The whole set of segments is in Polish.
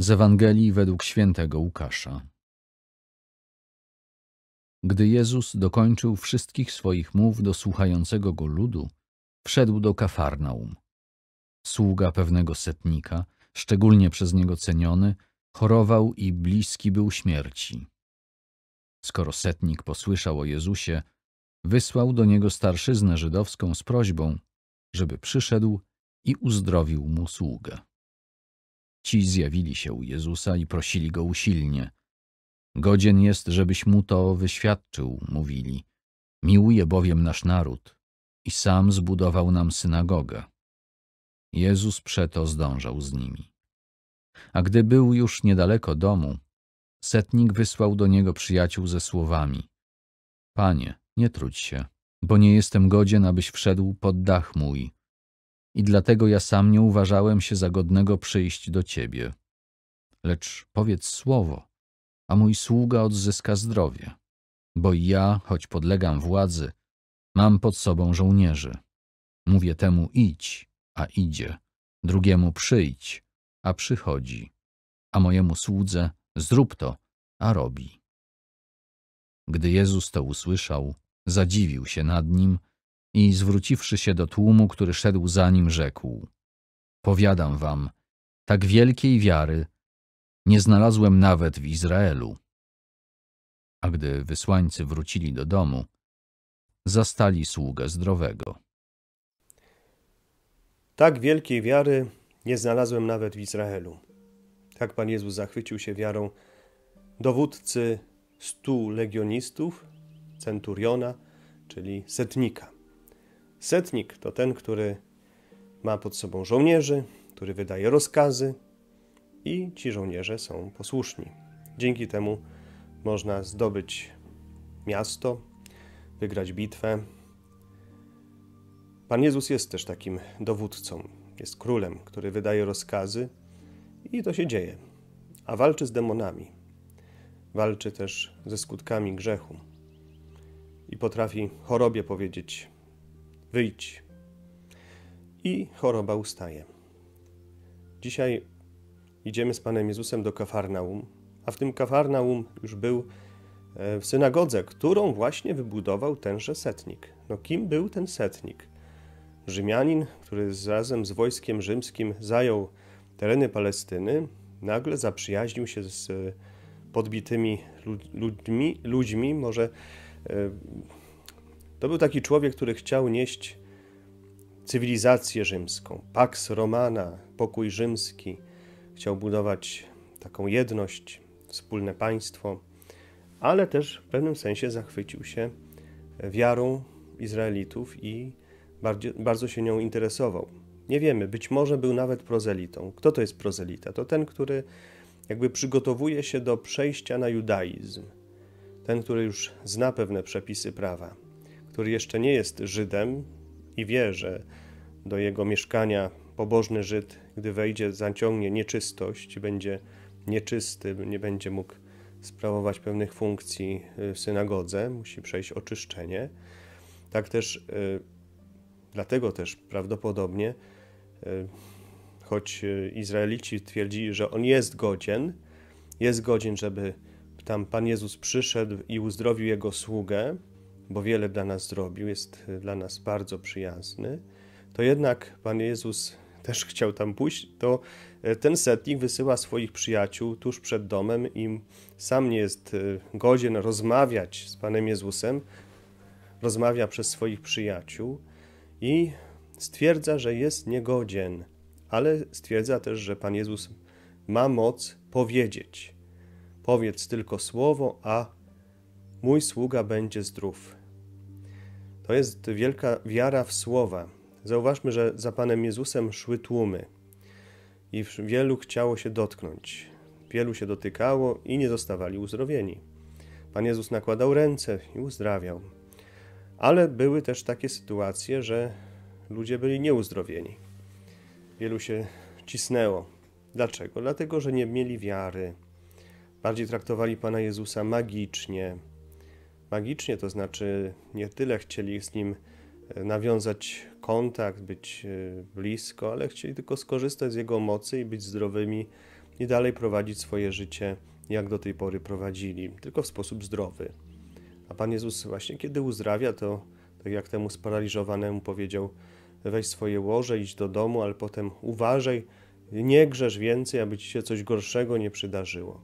Z Ewangelii według świętego Łukasza. Gdy Jezus dokończył wszystkich swoich mów do słuchającego go ludu, wszedł do Kafarnaum. Sługa pewnego setnika, szczególnie przez niego ceniony, chorował i bliski był śmierci. Skoro setnik posłyszał o Jezusie, wysłał do niego starszyznę żydowską z prośbą, żeby przyszedł i uzdrowił mu sługę. Ci zjawili się u Jezusa i prosili Go usilnie. Godzien jest, żebyś Mu to wyświadczył, mówili. Miłuje bowiem nasz naród i sam zbudował nam synagogę. Jezus przeto zdążał z nimi. A gdy był już niedaleko domu, setnik wysłał do niego przyjaciół ze słowami. Panie, nie trudź się, bo nie jestem godzien, abyś wszedł pod dach mój, i dlatego ja sam nie uważałem się za godnego przyjść do Ciebie. Lecz powiedz słowo, a mój sługa odzyska zdrowie, bo ja, choć podlegam władzy, mam pod sobą żołnierzy. Mówię temu idź, a idzie, drugiemu przyjdź, a przychodzi, a mojemu słudze zrób to, a robi. Gdy Jezus to usłyszał, zadziwił się nad nim i zwróciwszy się do tłumu, który szedł za nim, rzekł Powiadam wam, tak wielkiej wiary nie znalazłem nawet w Izraelu. A gdy wysłańcy wrócili do domu, zastali sługę zdrowego. Tak wielkiej wiary nie znalazłem nawet w Izraelu. Tak Pan Jezus zachwycił się wiarą dowódcy stu legionistów, centuriona, czyli setnika. Setnik to ten, który ma pod sobą żołnierzy, który wydaje rozkazy i ci żołnierze są posłuszni. Dzięki temu można zdobyć miasto, wygrać bitwę. Pan Jezus jest też takim dowódcą, jest królem, który wydaje rozkazy i to się dzieje. A walczy z demonami, walczy też ze skutkami grzechu i potrafi chorobie powiedzieć: wyjdź. I choroba ustaje. Dzisiaj idziemy z Panem Jezusem do Kafarnaum, a w tym Kafarnaum już był e, w synagodze, którą właśnie wybudował tenże setnik. No kim był ten setnik? Rzymianin, który razem z wojskiem rzymskim zajął tereny Palestyny, nagle zaprzyjaźnił się z podbitymi ludźmi, ludźmi może e, to był taki człowiek, który chciał nieść cywilizację rzymską, Pax Romana, pokój rzymski. Chciał budować taką jedność, wspólne państwo, ale też w pewnym sensie zachwycił się wiarą Izraelitów i bardzo, bardzo się nią interesował. Nie wiemy, być może był nawet prozelitą. Kto to jest prozelita? To ten, który jakby przygotowuje się do przejścia na judaizm, ten, który już zna pewne przepisy prawa który jeszcze nie jest Żydem i wie, że do jego mieszkania pobożny Żyd, gdy wejdzie, zaciągnie nieczystość, będzie nieczysty, nie będzie mógł sprawować pewnych funkcji y, w synagodze, musi przejść oczyszczenie. Tak też, y, dlatego też prawdopodobnie, y, choć Izraelici twierdzili, że on jest godzien, jest godzien, żeby tam Pan Jezus przyszedł i uzdrowił jego sługę, bo wiele dla nas zrobił, jest dla nas bardzo przyjazny, to jednak Pan Jezus też chciał tam pójść, to e, ten setnik wysyła swoich przyjaciół tuż przed domem i sam nie jest e, godzien rozmawiać z Panem Jezusem, rozmawia przez swoich przyjaciół i stwierdza, że jest niegodzien, ale stwierdza też, że Pan Jezus ma moc powiedzieć. Powiedz tylko słowo, a mój sługa będzie zdrów. To jest wielka wiara w słowa. Zauważmy, że za Panem Jezusem szły tłumy i wielu chciało się dotknąć. Wielu się dotykało i nie zostawali uzdrowieni. Pan Jezus nakładał ręce i uzdrawiał. Ale były też takie sytuacje, że ludzie byli nieuzdrowieni. Wielu się cisnęło. Dlaczego? Dlatego, że nie mieli wiary. Bardziej traktowali Pana Jezusa magicznie, magicznie, to znaczy nie tyle chcieli z nim e, nawiązać kontakt, być e, blisko, ale chcieli tylko skorzystać z jego mocy i być zdrowymi i dalej prowadzić swoje życie, jak do tej pory prowadzili, tylko w sposób zdrowy. A Pan Jezus właśnie kiedy uzdrawia, to tak jak temu sparaliżowanemu powiedział, weź swoje łoże, idź do domu, ale potem uważaj, nie grzesz więcej, aby ci się coś gorszego nie przydarzyło.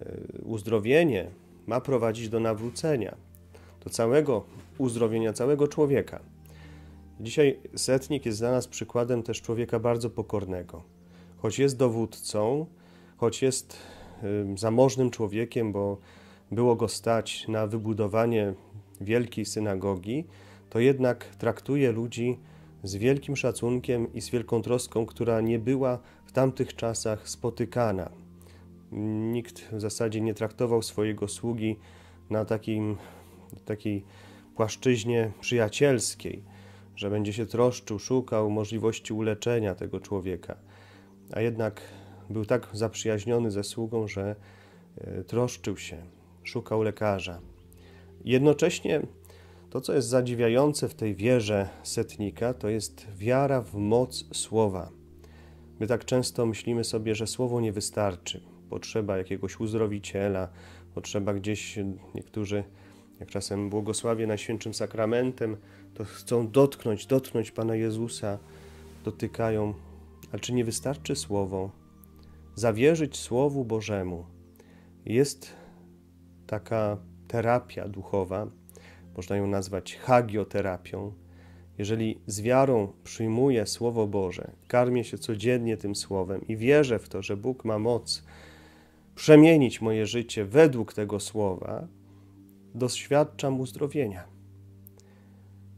E, uzdrowienie ma prowadzić do nawrócenia, do całego uzdrowienia całego człowieka. Dzisiaj setnik jest dla nas przykładem też człowieka bardzo pokornego. Choć jest dowódcą, choć jest zamożnym człowiekiem, bo było go stać na wybudowanie wielkiej synagogi, to jednak traktuje ludzi z wielkim szacunkiem i z wielką troską, która nie była w tamtych czasach spotykana nikt w zasadzie nie traktował swojego sługi na takim, takiej płaszczyźnie przyjacielskiej, że będzie się troszczył, szukał możliwości uleczenia tego człowieka. A jednak był tak zaprzyjaźniony ze sługą, że e, troszczył się, szukał lekarza. Jednocześnie to, co jest zadziwiające w tej wierze setnika, to jest wiara w moc słowa. My tak często myślimy sobie, że słowo nie wystarczy, potrzeba jakiegoś uzdrowiciela, potrzeba gdzieś, niektórzy jak czasem błogosławie na świętym sakramentem, to chcą dotknąć, dotknąć Pana Jezusa, dotykają, ale czy nie wystarczy słowo? Zawierzyć Słowu Bożemu. Jest taka terapia duchowa, można ją nazwać hagioterapią. Jeżeli z wiarą przyjmuję Słowo Boże, karmię się codziennie tym Słowem i wierzę w to, że Bóg ma moc, przemienić moje życie według tego słowa, doświadczam uzdrowienia.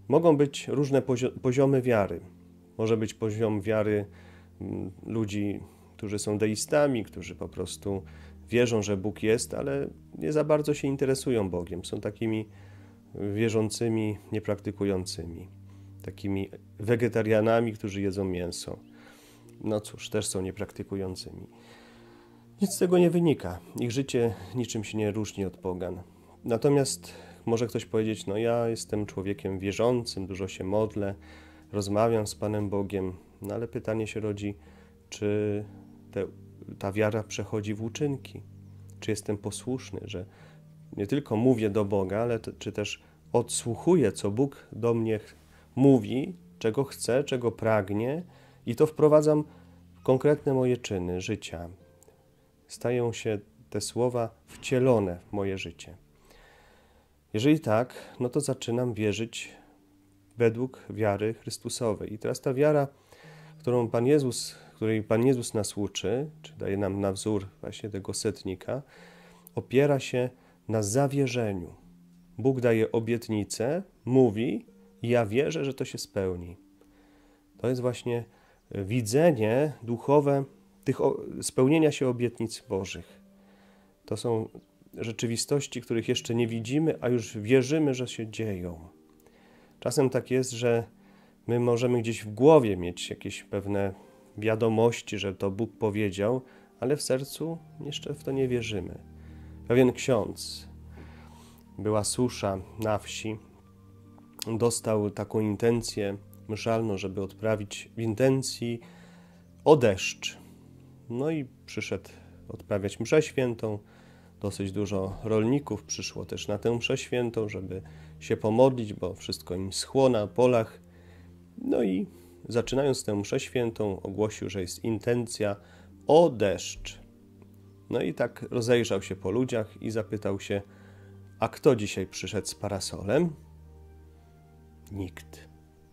Mogą być różne poziomy wiary. Może być poziom wiary mm, ludzi, którzy są deistami, którzy po prostu wierzą, że Bóg jest, ale nie za bardzo się interesują Bogiem. Są takimi wierzącymi, niepraktykującymi, takimi wegetarianami, którzy jedzą mięso. No cóż, też są niepraktykującymi. Nic z tego nie wynika. Ich życie niczym się nie różni od pogan. Natomiast może ktoś powiedzieć: No, ja jestem człowiekiem wierzącym, dużo się modlę, rozmawiam z Panem Bogiem, no ale pytanie się rodzi, czy te, ta wiara przechodzi w uczynki? Czy jestem posłuszny, że nie tylko mówię do Boga, ale to, czy też odsłuchuję, co Bóg do mnie mówi, czego chce, czego pragnie, i to wprowadzam w konkretne moje czyny życia, stają się te słowa wcielone w moje życie? Jeżeli tak, no to zaczynam wierzyć według wiary Chrystusowej. I teraz ta wiara, którą Pan Jezus, której Pan Jezus nas uczy, czy daje nam na wzór właśnie tego setnika, opiera się na zawierzeniu. Bóg daje obietnicę, mówi, ja wierzę, że to się spełni. To jest właśnie widzenie duchowe tych spełnienia się obietnic Bożych. To są rzeczywistości, których jeszcze nie widzimy, a już wierzymy, że się dzieją. Czasem tak jest, że my możemy gdzieś w głowie mieć jakieś pewne wiadomości, że to Bóg powiedział, ale w sercu jeszcze w to nie wierzymy. Pewien ksiądz, była susza na wsi, dostał taką intencję mszalną, żeby odprawić w intencji o deszcz. No i przyszedł odprawiać mszę świętą. Dosyć dużo rolników przyszło też na tę mszę świętą, żeby się pomodlić, bo wszystko im schło na polach. No i zaczynając tę mszę świętą, ogłosił, że jest intencja o deszcz. No i tak rozejrzał się po ludziach i zapytał się, a kto dzisiaj przyszedł z parasolem? Nikt.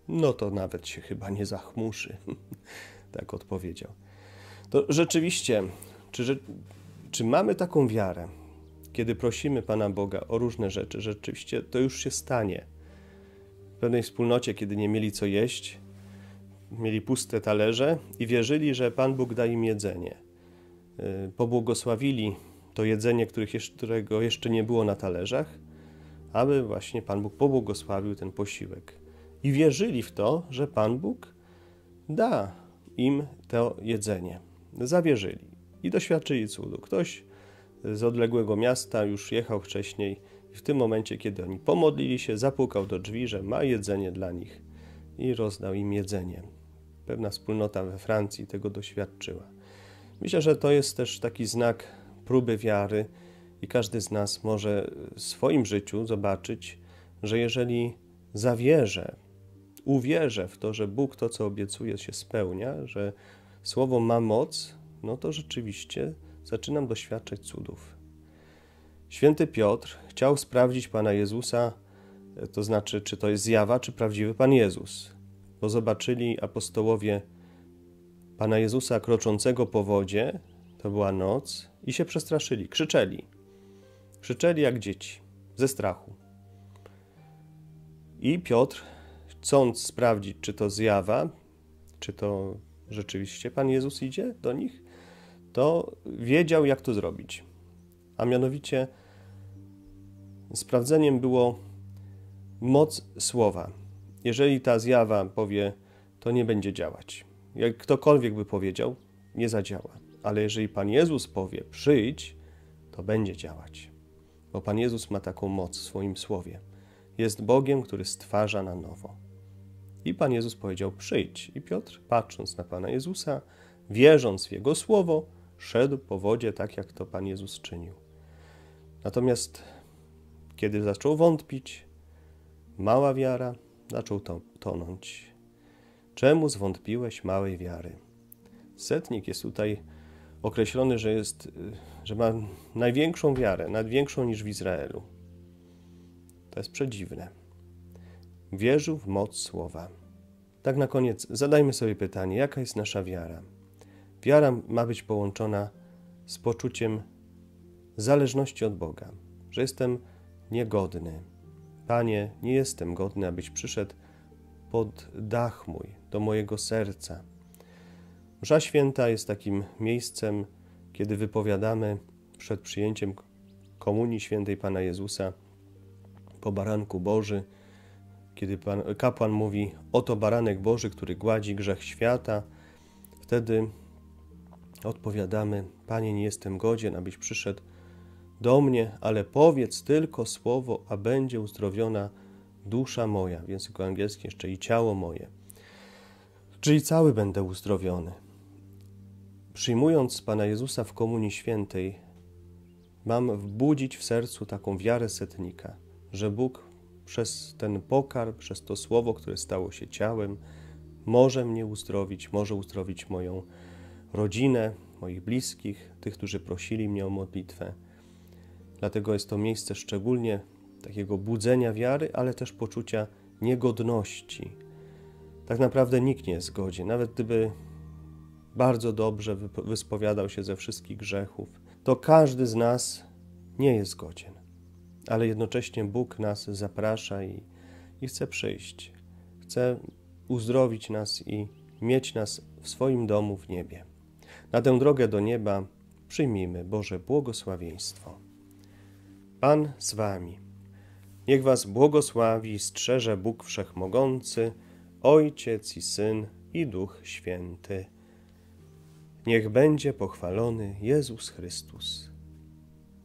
No to nawet się chyba nie zachmuszy, tak odpowiedział. To rzeczywiście, czy, czy mamy taką wiarę, kiedy prosimy Pana Boga o różne rzeczy, rzeczywiście to już się stanie. W pewnej wspólnocie, kiedy nie mieli co jeść, mieli puste talerze i wierzyli, że Pan Bóg da im jedzenie. Y, pobłogosławili to jedzenie, którego jeszcze nie było na talerzach, aby właśnie Pan Bóg pobłogosławił ten posiłek. I wierzyli w to, że Pan Bóg da im to jedzenie zawierzyli i doświadczyli cudu. Ktoś z odległego miasta już jechał wcześniej i w tym momencie, kiedy oni pomodlili się, zapukał do drzwi, że ma jedzenie dla nich i rozdał im jedzenie. Pewna wspólnota we Francji tego doświadczyła. Myślę, że to jest też taki znak próby wiary i każdy z nas może w swoim życiu zobaczyć, że jeżeli zawierzę, uwierzę w to, że Bóg to, co obiecuje, się spełnia, że słowo ma moc, no to rzeczywiście zaczynam doświadczać cudów. Święty Piotr chciał sprawdzić Pana Jezusa, e, to znaczy, czy to jest zjawa, czy prawdziwy Pan Jezus, bo zobaczyli apostołowie Pana Jezusa kroczącego po wodzie, to była noc, i się przestraszyli, krzyczeli. Krzyczeli jak dzieci, ze strachu. I Piotr, chcąc sprawdzić, czy to zjawa, czy to rzeczywiście Pan Jezus idzie do nich, to wiedział, jak to zrobić. A mianowicie sprawdzeniem było moc słowa. Jeżeli ta zjawa powie, to nie będzie działać. Jak ktokolwiek by powiedział, nie zadziała. Ale jeżeli Pan Jezus powie, przyjdź, to będzie działać. Bo Pan Jezus ma taką moc w swoim słowie. Jest Bogiem, który stwarza na nowo. I Pan Jezus powiedział: Przyjdź. I Piotr, patrząc na Pana Jezusa, wierząc w Jego słowo, szedł po wodzie tak, jak to Pan Jezus czynił. Natomiast kiedy zaczął wątpić, mała wiara zaczął to, tonąć. Czemu zwątpiłeś małej wiary? Setnik jest tutaj określony, że, jest, że ma największą wiarę, największą niż w Izraelu. To jest przedziwne. Wierzył w moc słowa. Tak na koniec zadajmy sobie pytanie, jaka jest nasza wiara? Wiara ma być połączona z poczuciem zależności od Boga, że jestem niegodny. Panie, nie jestem godny, abyś przyszedł pod dach mój, do mojego serca. Msza święta jest takim miejscem, kiedy wypowiadamy przed przyjęciem Komunii Świętej Pana Jezusa po Baranku Boży – kiedy pan, kapłan mówi: Oto baranek Boży, który gładzi grzech świata, wtedy odpowiadamy: Panie, nie jestem godzien, abyś przyszedł do mnie, ale powiedz tylko słowo, a będzie uzdrowiona dusza moja, w języku angielskim jeszcze i ciało moje. Czyli cały będę uzdrowiony. Przyjmując Pana Jezusa w Komunii Świętej, mam wbudzić w sercu taką wiarę setnika, że Bóg przez ten pokarm, przez to słowo, które stało się ciałem, może mnie uzdrowić, może uzdrowić moją rodzinę, moich bliskich, tych, którzy prosili mnie o modlitwę. Dlatego jest to miejsce szczególnie takiego budzenia wiary, ale też poczucia niegodności. Tak naprawdę nikt nie jest godzien, nawet gdyby bardzo dobrze wyspowiadał się ze wszystkich grzechów, to każdy z nas nie jest godzien ale jednocześnie Bóg nas zaprasza i, i chce przyjść. Chce uzdrowić nas i mieć nas w swoim domu w niebie. Na tę drogę do nieba przyjmijmy Boże błogosławieństwo. Pan z Wami. Niech Was błogosławi i strzeże Bóg Wszechmogący, Ojciec i Syn i Duch Święty. Niech będzie pochwalony Jezus Chrystus.